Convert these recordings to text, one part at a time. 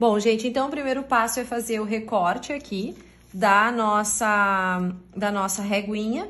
Bom, gente, então o primeiro passo é fazer o recorte aqui da nossa, da nossa reguinha.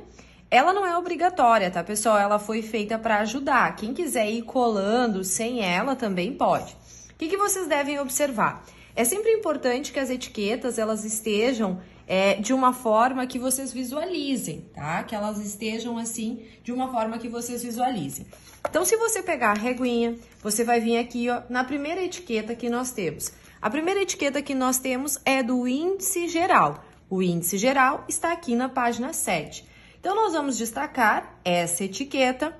Ela não é obrigatória, tá, pessoal? Ela foi feita para ajudar. Quem quiser ir colando sem ela também pode. O que, que vocês devem observar? É sempre importante que as etiquetas elas estejam é, de uma forma que vocês visualizem, tá? Que elas estejam assim, de uma forma que vocês visualizem. Então, se você pegar a reguinha, você vai vir aqui ó, na primeira etiqueta que nós temos. A primeira etiqueta que nós temos é do índice geral. O índice geral está aqui na página 7. Então, nós vamos destacar essa etiqueta.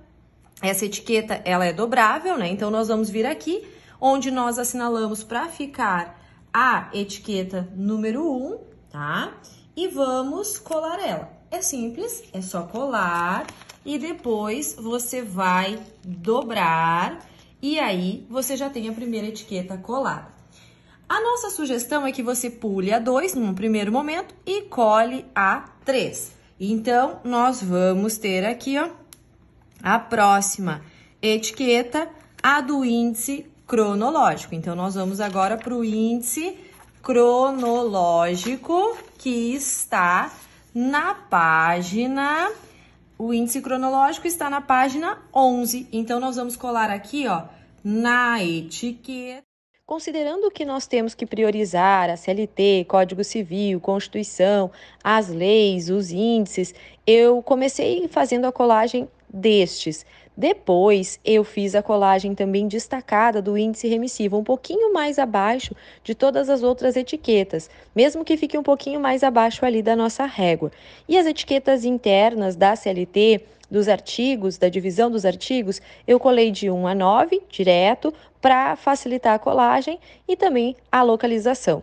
Essa etiqueta, ela é dobrável, né? Então, nós vamos vir aqui, onde nós assinalamos para ficar a etiqueta número 1, tá? E vamos colar ela. É simples, é só colar e depois você vai dobrar e aí você já tem a primeira etiqueta colada. A nossa sugestão é que você pule a 2 num primeiro momento e cole a 3. Então, nós vamos ter aqui, ó, a próxima etiqueta, a do índice cronológico. Então, nós vamos agora para o índice cronológico que está na página... O índice cronológico está na página 11. Então, nós vamos colar aqui, ó, na etiqueta. Considerando que nós temos que priorizar a CLT, Código Civil, Constituição, as leis, os índices, eu comecei fazendo a colagem destes. Depois, eu fiz a colagem também destacada do índice remissivo, um pouquinho mais abaixo de todas as outras etiquetas, mesmo que fique um pouquinho mais abaixo ali da nossa régua. E as etiquetas internas da CLT, dos artigos, da divisão dos artigos, eu colei de 1 a 9, direto, para facilitar a colagem e também a localização.